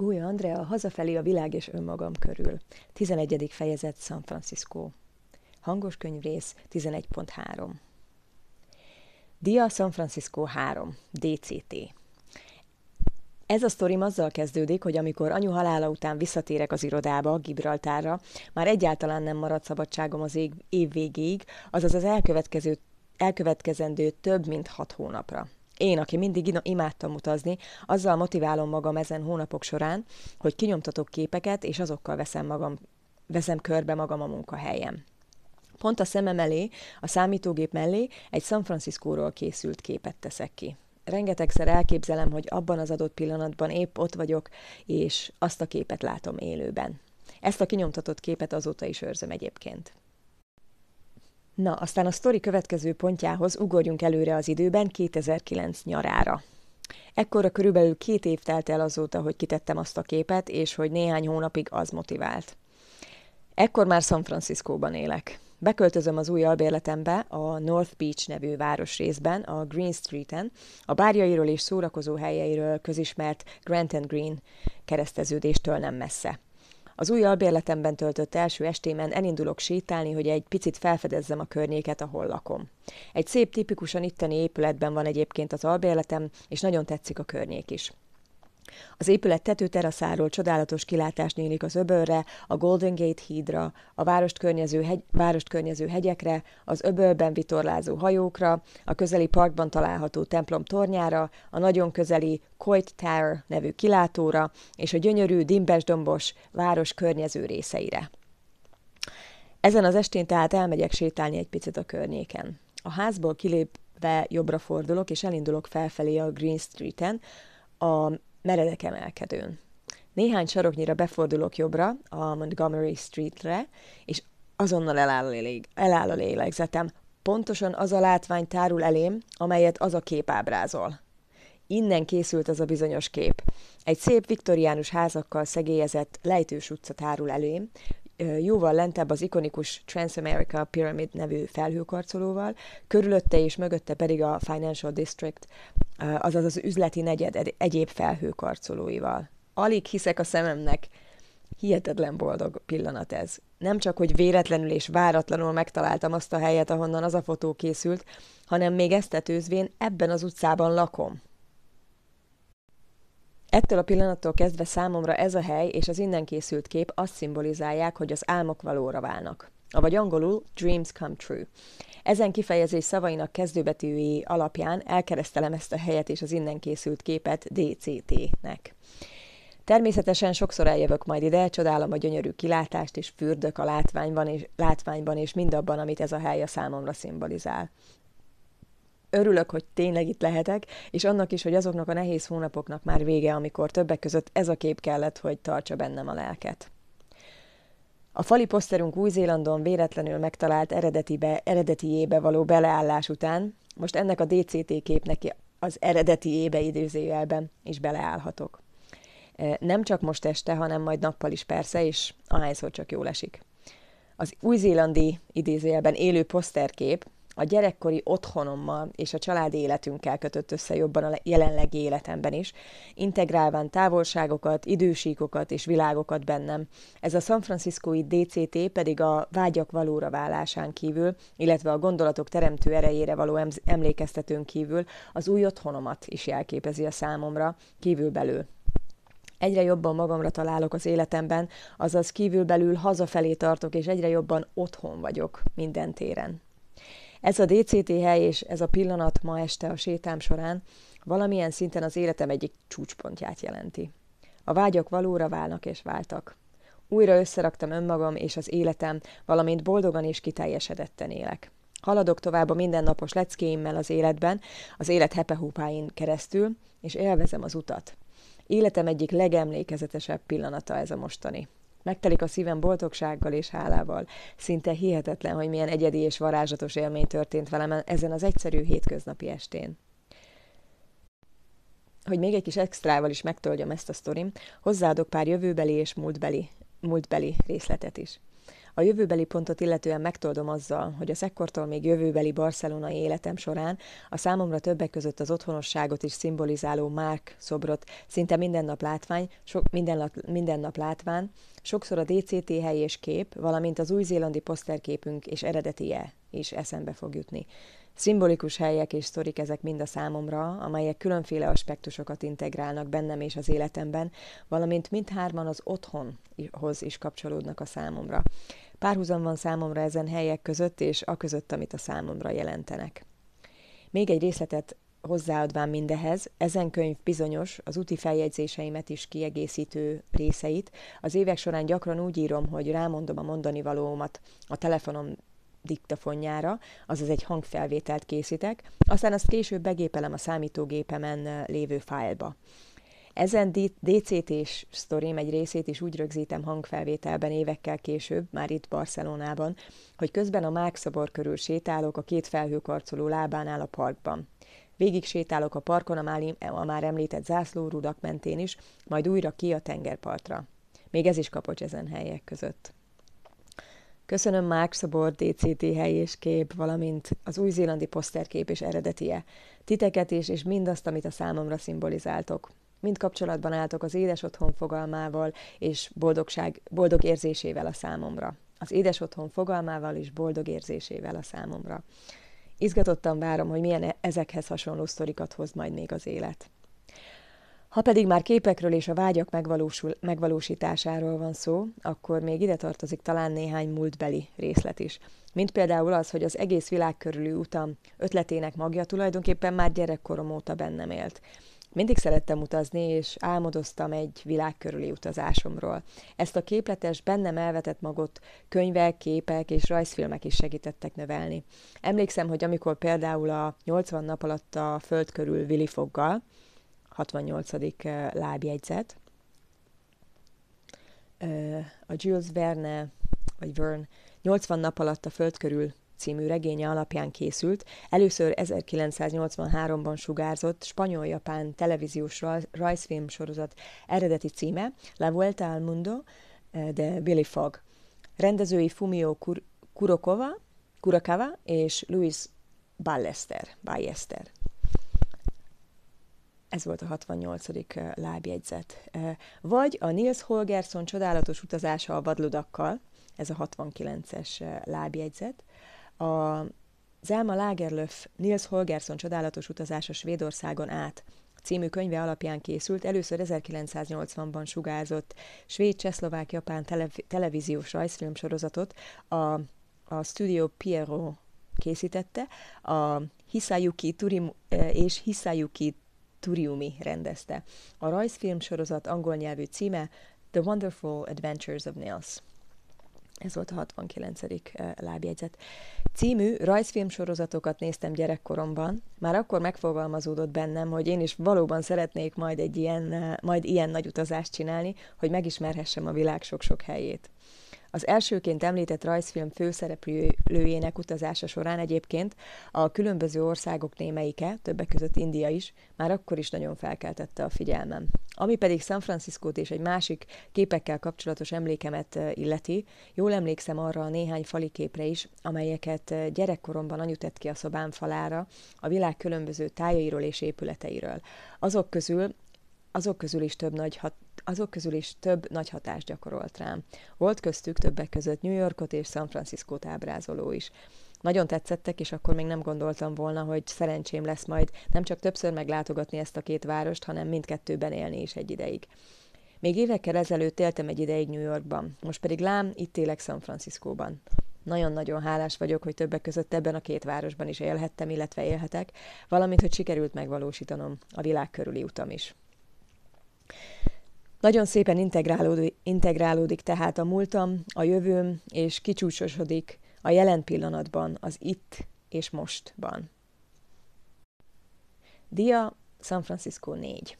Gólya Andrea hazafelé a világ és önmagam körül. 11. fejezet San Francisco. Hangos könyvrész 11.3. Dia San Francisco 3. DCT. Ez a sztorim azzal kezdődik, hogy amikor anyu halála után visszatérek az irodába, Gibraltárra, már egyáltalán nem marad szabadságom az év végéig, azaz az elkövetkező, elkövetkezendő több mint hat hónapra. Én, aki mindig imádtam utazni, azzal motiválom magam ezen hónapok során, hogy kinyomtatok képeket, és azokkal veszem, magam, veszem körbe magam a munkahelyem. Pont a szemem elé, a számítógép mellé egy San Franciscóról készült képet teszek ki. Rengetegszer elképzelem, hogy abban az adott pillanatban épp ott vagyok, és azt a képet látom élőben. Ezt a kinyomtatott képet azóta is őrzöm egyébként. Na, aztán a sztori következő pontjához ugorjunk előre az időben 2009 nyarára. Ekkora körülbelül két év telt el azóta, hogy kitettem azt a képet, és hogy néhány hónapig az motivált. Ekkor már San Franciscóban élek. Beköltözöm az új albérletembe a North Beach nevű részben, a Green Street-en, a bárjairól és szórakozó helyeiről közismert Grant and Green kereszteződéstől nem messze. Az új albérletemben töltött első estémen elindulok sétálni, hogy egy picit felfedezzem a környéket, ahol lakom. Egy szép, tipikusan itteni épületben van egyébként az albérletem, és nagyon tetszik a környék is. Az épület tetőteraszáról csodálatos kilátás nyílik az öbölre, a Golden Gate hídra, a várost környező, hegy, várost környező hegyekre, az öbölben vitorlázó hajókra, a közeli parkban található templom tornyára, a nagyon közeli Coit Tower nevű kilátóra és a gyönyörű dimbesdombos város környező részeire. Ezen az estén tehát elmegyek sétálni egy picit a környéken. A házból kilépve jobbra fordulok, és elindulok felfelé a Green Street-en, a meredek emelkedőn. Néhány saroknyira befordulok jobbra, a Montgomery Streetre, és azonnal eláll a, eláll a lélegzetem. Pontosan az a látvány tárul elém, amelyet az a kép ábrázol. Innen készült az a bizonyos kép. Egy szép viktoriánus házakkal szegélyezett lejtős utca tárul elém, jóval lentebb az ikonikus Transamerica Pyramid nevű felhőkarcolóval, körülötte és mögötte pedig a Financial District, azaz az üzleti negyed egyéb felhőkarcolóival. Alig hiszek a szememnek, Hihetetlen boldog pillanat ez. Nem csak, hogy véletlenül és váratlanul megtaláltam azt a helyet, ahonnan az a fotó készült, hanem még ezt tetőzvén ebben az utcában lakom. Ettől a pillanattól kezdve számomra ez a hely és az innen készült kép azt szimbolizálják, hogy az álmok valóra válnak. Avagy angolul dreams come true. Ezen kifejezés szavainak kezdőbetűi alapján elkeresztelem ezt a helyet és az innen készült képet DCT-nek. Természetesen sokszor eljövök majd ide, csodálom a gyönyörű kilátást, és fürdök a látványban és, látványban és mindabban, amit ez a hely a számomra szimbolizál örülök, hogy tényleg itt lehetek, és annak is, hogy azoknak a nehéz hónapoknak már vége, amikor többek között ez a kép kellett, hogy tartsa bennem a lelket. A fali poszterunk Új-Zélandon véletlenül megtalált eredetibe, eredetiébe való beleállás után, most ennek a DCT képnek az eredetiébe időzőjelben is beleállhatok. E, nem csak most este, hanem majd nappal is persze, és ahányszor csak jól esik. Az új-zélandi idézőjelben élő poszterkép, a gyerekkori otthonommal és a családi életünkkel kötött össze jobban a jelenlegi életemben is, integrálván távolságokat, idősíkokat és világokat bennem. Ez a San Franciscoi DCT pedig a vágyak valóra válásán kívül, illetve a gondolatok teremtő erejére való emlékeztetőn kívül az új otthonomat is jelképezi a számomra, kívülbelül. Egyre jobban magamra találok az életemben, azaz kívülbelül hazafelé tartok, és egyre jobban otthon vagyok minden téren. Ez a DCT hely és ez a pillanat ma este a sétám során valamilyen szinten az életem egyik csúcspontját jelenti. A vágyak valóra válnak és váltak. Újra összeraktam önmagam és az életem, valamint boldogan és kiteljesedetten élek. Haladok tovább a mindennapos leckéimmel az életben, az élet hepehúpáin keresztül, és élvezem az utat. Életem egyik legemlékezetesebb pillanata ez a mostani. Megtelik a szívem boldogsággal és hálával. Szinte hihetetlen, hogy milyen egyedi és varázsatos élmény történt velem ezen az egyszerű hétköznapi estén. Hogy még egy kis extrával is megtöldjem ezt a sztorim, hozzáadok pár jövőbeli és múltbeli, múltbeli részletet is. A jövőbeli pontot illetően megtoldom azzal, hogy az szekkortól még jövőbeli barcelonai életem során a számomra többek között az otthonosságot is szimbolizáló Márk szobrot szinte minden nap látvány, so, minden, nap, minden nap látván, sokszor a DCT hely és kép, valamint az új-zélandi poszterképünk és eredetie is eszembe fog jutni. Szimbolikus helyek és sztorik ezek mind a számomra, amelyek különféle aspektusokat integrálnak bennem és az életemben, valamint mindhárman az otthonhoz is kapcsolódnak a számomra. Párhuzam van számomra ezen helyek között és a között, amit a számomra jelentenek. Még egy részletet hozzáadván mindehez, ezen könyv bizonyos, az úti feljegyzéseimet is kiegészítő részeit. Az évek során gyakran úgy írom, hogy rámondom a mondani valómat, a telefonom diktafonjára, azaz egy hangfelvételt készítek, aztán azt később begépelem a számítógépemen lévő fájlba. Ezen DCT-s sztorim egy részét is úgy rögzítem hangfelvételben évekkel később, már itt Barcelonában, hogy közben a Mák körül sétálok a két felhőkarcoló lábánál a parkban. Végig sétálok a parkon a már, a már említett rudak mentén is, majd újra ki a tengerpartra. Még ez is kapocs ezen helyek között. Köszönöm Mark Szobor, DCT hely és kép, valamint az új-zélandi poszterkép és eredetie. Titeket is, és mindazt, amit a számomra szimbolizáltok. Mind kapcsolatban álltok az édes otthon fogalmával és boldogság, boldog érzésével a számomra. Az édes otthon fogalmával és boldog érzésével a számomra. Izgatottan várom, hogy milyen e-, ezekhez hasonló sztorikat hoz majd még az élet. Ha pedig már képekről és a vágyak megvalósul, megvalósításáról van szó, akkor még ide tartozik talán néhány múltbeli részlet is. Mint például az, hogy az egész világ körüli utam ötletének magja tulajdonképpen már gyerekkorom óta bennem élt. Mindig szerettem utazni, és álmodoztam egy világ körüli utazásomról. Ezt a képletes, bennem elvetett magot könyvek, képek és rajzfilmek is segítettek növelni. Emlékszem, hogy amikor például a 80 nap alatt a föld körül vilifoggal, 68. lábjegyzet. A Jules Verne, vagy Verne 80 nap alatt a föld körül című regénye alapján készült, először 1983-ban sugárzott spanyol-japán televíziós rajzfilm sorozat eredeti címe La Vuelta al Mundo de Billy Fogg. Rendezői Fumio Kur- Kurokova, Kurakawa és Luis Ballester. Ballester. Ez volt a 68. Eh, lábjegyzet. Eh, vagy a Nils Holgersson csodálatos utazása a vadludakkal, ez a 69-es eh, lábjegyzet. A Zelma Lagerlöf Nils Holgersson csodálatos utazása Svédországon át című könyve alapján készült, először 1980-ban sugárzott svéd, csehszlovák, japán telev- televíziós rajzfilm sorozatot a, a Studio Piero készítette, a Hisayuki Turim és Hisayuki Turiumi rendezte. A rajzfilm sorozat angol nyelvű címe The Wonderful Adventures of Nails. Ez volt a 69. Eh, lábjegyzet. Című rajzfilmsorozatokat néztem gyerekkoromban. Már akkor megfogalmazódott bennem, hogy én is valóban szeretnék majd egy ilyen, eh, majd ilyen nagy utazást csinálni, hogy megismerhessem a világ sok-sok helyét. Az elsőként említett rajzfilm főszereplőjének utazása során egyébként a különböző országok némelyike, többek között India is, már akkor is nagyon felkeltette a figyelmem. Ami pedig San Francisco és egy másik képekkel kapcsolatos emlékemet eh, illeti, jól emlékszem arra a néhány fali képre is, amelyeket eh, gyerekkoromban anyu tett ki a szobám falára, a világ különböző tájairól és épületeiről. Azok közül azok közül is több nagy hat, azok közül is több nagy hatást gyakorolt rám. Volt köztük többek között New Yorkot és San Franciscót ábrázoló is. Nagyon tetszettek, és akkor még nem gondoltam volna, hogy szerencsém lesz majd nem csak többször meglátogatni ezt a két várost, hanem mindkettőben élni is egy ideig. Még évekkel ezelőtt éltem egy ideig New Yorkban, most pedig lám, itt élek San Franciscóban. Nagyon-nagyon hálás vagyok, hogy többek között ebben a két városban is élhettem, illetve élhetek, valamint, hogy sikerült megvalósítanom a világ körüli utam is. Nagyon szépen integrálódik, integrálódik tehát a múltam, a jövőm, és kicsúcsosodik a jelen pillanatban, az itt és mostban. Dia, San Francisco 4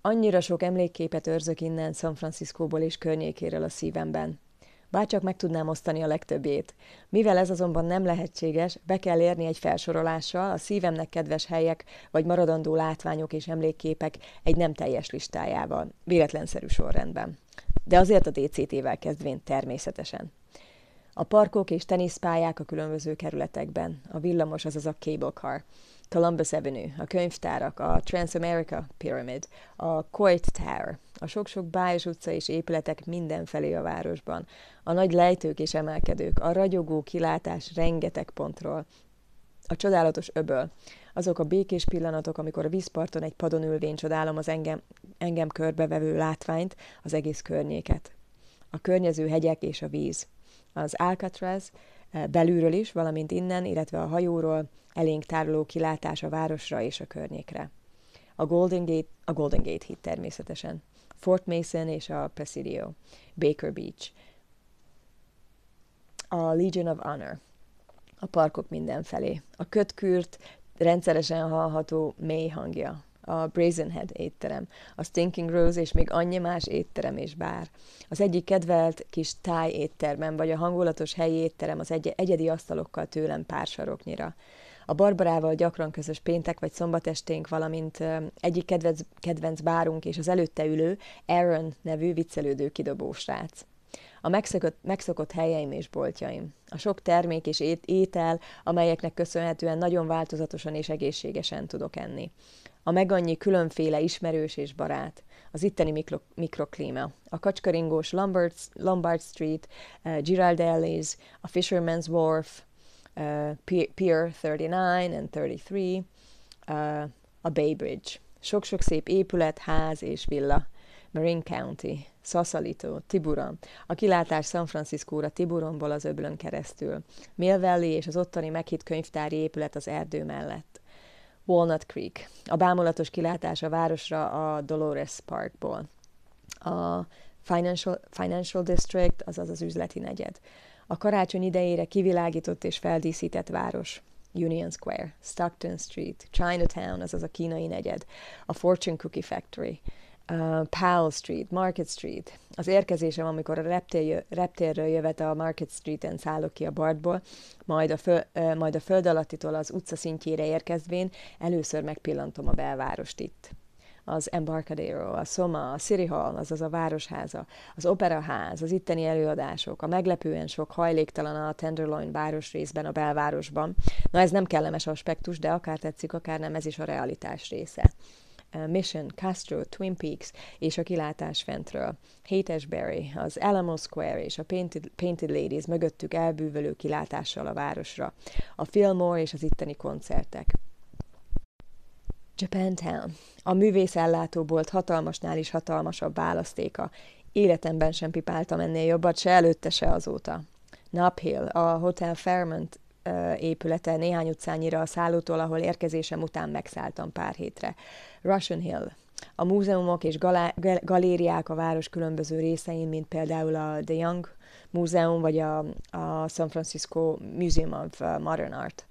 Annyira sok emlékképet őrzök innen San Franciscóból és környékéről a szívemben – bárcsak meg tudnám osztani a legtöbbét. Mivel ez azonban nem lehetséges, be kell érni egy felsorolással a szívemnek kedves helyek, vagy maradandó látványok és emlékképek egy nem teljes listájával, véletlenszerű sorrendben. De azért a DCT-vel kezdvén természetesen. A parkok és teniszpályák a különböző kerületekben, a villamos, azaz a cable car – Columbus Avenue, a könyvtárak, a Transamerica Pyramid, a Coit Tower, a sok-sok bájos utca és épületek mindenfelé a városban, a nagy lejtők és emelkedők, a ragyogó kilátás rengeteg pontról, a csodálatos öböl, azok a békés pillanatok, amikor a vízparton egy padon ülvén csodálom az engem, engem körbevevő látványt, az egész környéket. A környező hegyek és a víz. Az Alcatraz, Eh, belülről is, valamint innen, illetve a hajóról elénk tároló kilátás a városra és a környékre. A Golden Gate, a Golden Gate hit természetesen. Fort Mason és a Presidio, Baker Beach, a Legion of Honor, a parkok mindenfelé, a kötkürt, rendszeresen hallható mély hangja, a Brazenhead étterem, a Stinking Rose és még annyi más étterem és bár. Az egyik kedvelt kis táj éttermem, vagy a hangulatos helyi étterem az egy- egyedi asztalokkal tőlem pár saroknyira. A Barbarával gyakran közös péntek vagy szombatesténk, valamint egyik kedvenc, kedvenc bárunk és az előtte ülő Aaron nevű viccelődő kidobó srác. A megszokott, megszokott helyeim és boltjaim. A sok termék és étel, amelyeknek köszönhetően nagyon változatosan és egészségesen tudok enni a megannyi különféle ismerős és barát, az itteni mikro, mikroklíma, a kacskaringós Lombard, Lombard Street, uh, eh, Gerald Ellis, a Fisherman's Wharf, uh, Pier 39 and 33, uh, eh, a Bay Bridge. Sok-sok szép épület, ház és villa. Marin County, Sausalito, Tiburon, a kilátás San Francisco-ra Tiburonból az öblön keresztül, Mill Valley és az ottani meghitt könyvtári épület az erdő mellett, Walnut Creek. A bámulatos kilátás a városra a Dolores Parkból. A Financial, Financial District, azaz az üzleti negyed. A karácsony idejére kivilágított és feldíszített város. Union Square, Stockton Street, Chinatown, azaz a kínai negyed, a Fortune Cookie Factory – uh, Powell Street, Market Street. Az érkezésem, amikor a reptér, reptérről jövet a Market Street-en szállok ki a bartból, majd a, föl, uh, majd a föld alattitól az utca szintjére érkezvén először megpillantom a belvárost itt az Embarcadero, a Soma, a City Hall, azaz a Városháza, az Operaház, az itteni előadások, a meglepően sok hajléktalan a Tenderloin városrészben, a belvárosban. Na ez nem kellemes aspektus, de akár tetszik, akár nem, ez is a realitás része. Mission, Castro, Twin Peaks és a kilátás fentről. Hatesbury, az Alamo Square és a Painted, Painted Ladies mögöttük elbűvölő kilátással a városra. A Fillmore és az itteni koncertek. Japantown. A ellátóbolt hatalmasnál is hatalmasabb választéka. Életemben sem pipáltam ennél jobbat, se előtte, se azóta. Nap Hill, a Hotel Fairmont épülete néhány utcányira a szállótól, ahol érkezésem után megszálltam pár hétre. Russian Hill. A múzeumok és galá- galériák a város különböző részein, mint például a The Young Múzeum, vagy a, a San Francisco Museum of uh, Modern Art.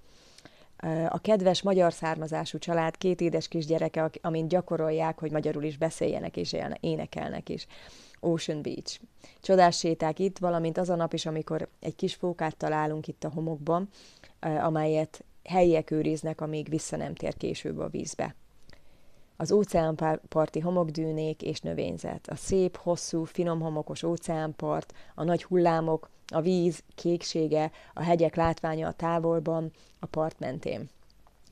A kedves magyar származású család két édes kisgyereke, amint gyakorolják, hogy magyarul is beszéljenek és énekelnek is. Ocean Beach. Csodás séták itt, valamint az a nap is, amikor egy kis fókát találunk itt a homokban, amelyet helyiek őriznek, amíg vissza nem tér később a vízbe. Az óceánparti homokdűnék és növényzet, a szép, hosszú, finom homokos óceánpart, a nagy hullámok, a víz kéksége, a hegyek látványa a távolban, a part mentén.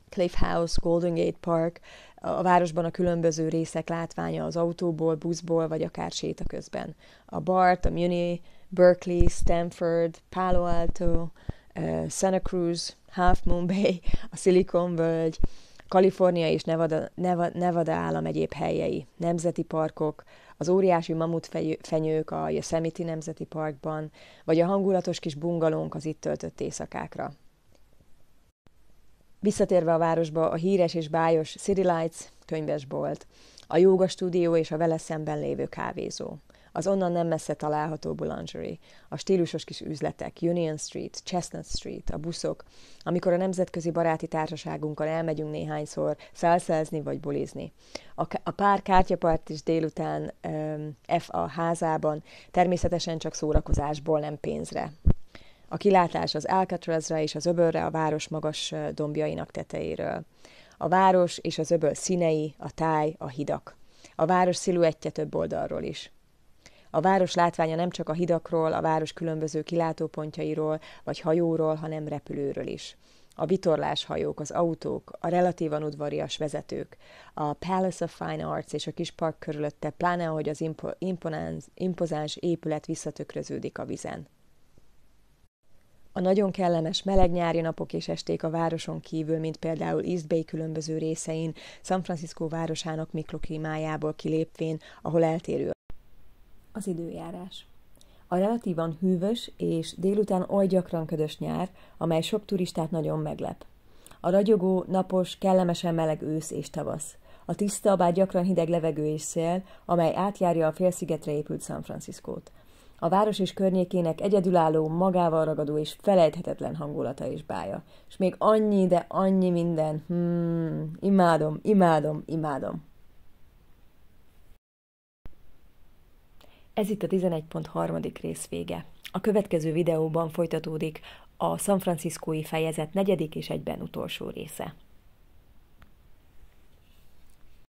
Cliff House, Golden Gate Park, a városban a különböző részek látványa az autóból, buszból, vagy akár séta közben. A BART, a Muni, Berkeley, Stanford, Palo Alto, eh, Santa Cruz, Half Moon Bay, a Silicon völgy, Kalifornia és Nevada, Nevada, Nevada állam egyéb helyei, nemzeti parkok, az óriási mamut fenyők a Yosemite Nemzeti Parkban, vagy a hangulatos kis bungalónk az itt töltött éjszakákra. Visszatérve a városba a híres és bájos City Lights könyvesbolt, a jóga stúdió és a vele szemben lévő kávézó, az onnan nem messze található boulangerie, a stílusos kis üzletek, Union Street, Chestnut Street, a buszok, amikor a nemzetközi baráti társaságunkkal elmegyünk néhányszor szelszelzni vagy bulizni. A, a pár kártyapart is délután um, F a házában, természetesen csak szórakozásból, nem pénzre. A kilátás az Alcatrazra és az öbölre a város magas dombjainak tetejéről. A város és az öböl színei, a táj, a hidak. A város sziluettje több oldalról is. A város látványa nem csak a hidakról, a város különböző kilátópontjairól, vagy hajóról, hanem repülőről is. A vitorláshajók, az autók, a relatívan udvarias vezetők, a Palace of Fine Arts és a kis park körülötte, pláne ahogy az impo- imponáns, impozáns épület visszatökröződik a vizen. A nagyon kellemes meleg nyári napok és esték a városon kívül, mint például East Bay különböző részein, San Francisco városának mikroklimájából kilépvén, ahol eltérő az időjárás. A relatívan hűvös és délután oly gyakran ködös nyár, amely sok turistát nagyon meglep. A ragyogó, napos, kellemesen meleg ősz és tavasz. A tiszta, bár gyakran hideg levegő és szél, amely átjárja a félszigetre épült San Franciscót a város és környékének egyedülálló, magával ragadó és felejthetetlen hangulata és bája. És még annyi, de annyi minden. Hmm, imádom, imádom, imádom. Ez itt a 11.3. rész vége. A következő videóban folytatódik a San Franciscói fejezet negyedik és egyben utolsó része.